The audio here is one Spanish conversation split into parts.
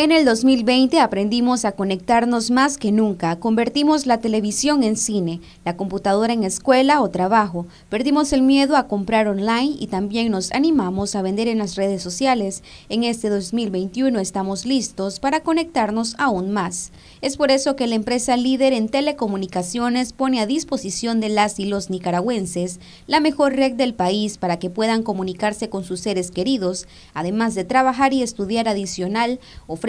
En el 2020 aprendimos a conectarnos más que nunca, convertimos la televisión en cine, la computadora en escuela o trabajo, perdimos el miedo a comprar online y también nos animamos a vender en las redes sociales. En este 2021 estamos listos para conectarnos aún más. Es por eso que la empresa líder en telecomunicaciones pone a disposición de las y los nicaragüenses la mejor red del país para que puedan comunicarse con sus seres queridos, además de trabajar y estudiar adicional,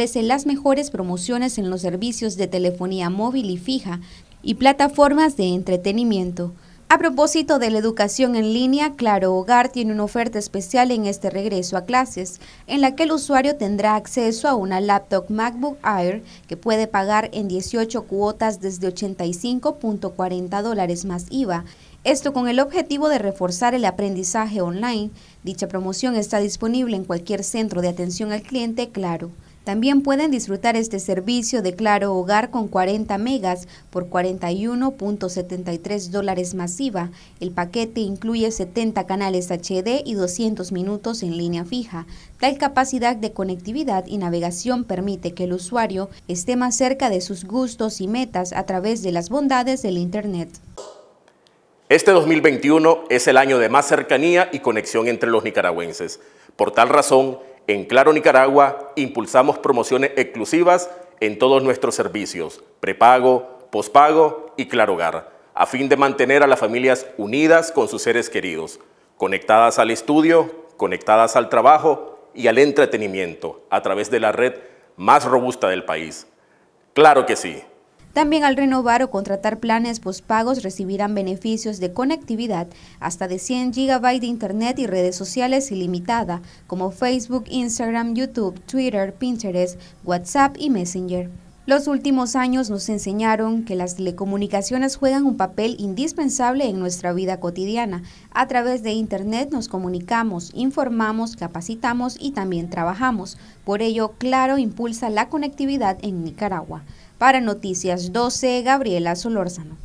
ofrece las mejores promociones en los servicios de telefonía móvil y fija y plataformas de entretenimiento. A propósito de la educación en línea, Claro Hogar tiene una oferta especial en este regreso a clases, en la que el usuario tendrá acceso a una laptop MacBook Air que puede pagar en 18 cuotas desde 85.40 dólares más IVA. Esto con el objetivo de reforzar el aprendizaje online. Dicha promoción está disponible en cualquier centro de atención al cliente Claro. También pueden disfrutar este servicio de Claro Hogar con 40 megas por 41.73 dólares masiva. El paquete incluye 70 canales HD y 200 minutos en línea fija. Tal capacidad de conectividad y navegación permite que el usuario esté más cerca de sus gustos y metas a través de las bondades del Internet. Este 2021 es el año de más cercanía y conexión entre los nicaragüenses. Por tal razón, en Claro Nicaragua impulsamos promociones exclusivas en todos nuestros servicios, prepago, pospago y Claro Hogar, a fin de mantener a las familias unidas con sus seres queridos, conectadas al estudio, conectadas al trabajo y al entretenimiento a través de la red más robusta del país. Claro que sí. También al renovar o contratar planes pagos recibirán beneficios de conectividad hasta de 100 GB de Internet y redes sociales ilimitada como Facebook, Instagram, YouTube, Twitter, Pinterest, WhatsApp y Messenger. Los últimos años nos enseñaron que las telecomunicaciones juegan un papel indispensable en nuestra vida cotidiana. A través de Internet nos comunicamos, informamos, capacitamos y también trabajamos. Por ello, Claro impulsa la conectividad en Nicaragua. Para Noticias 12, Gabriela Solórzano.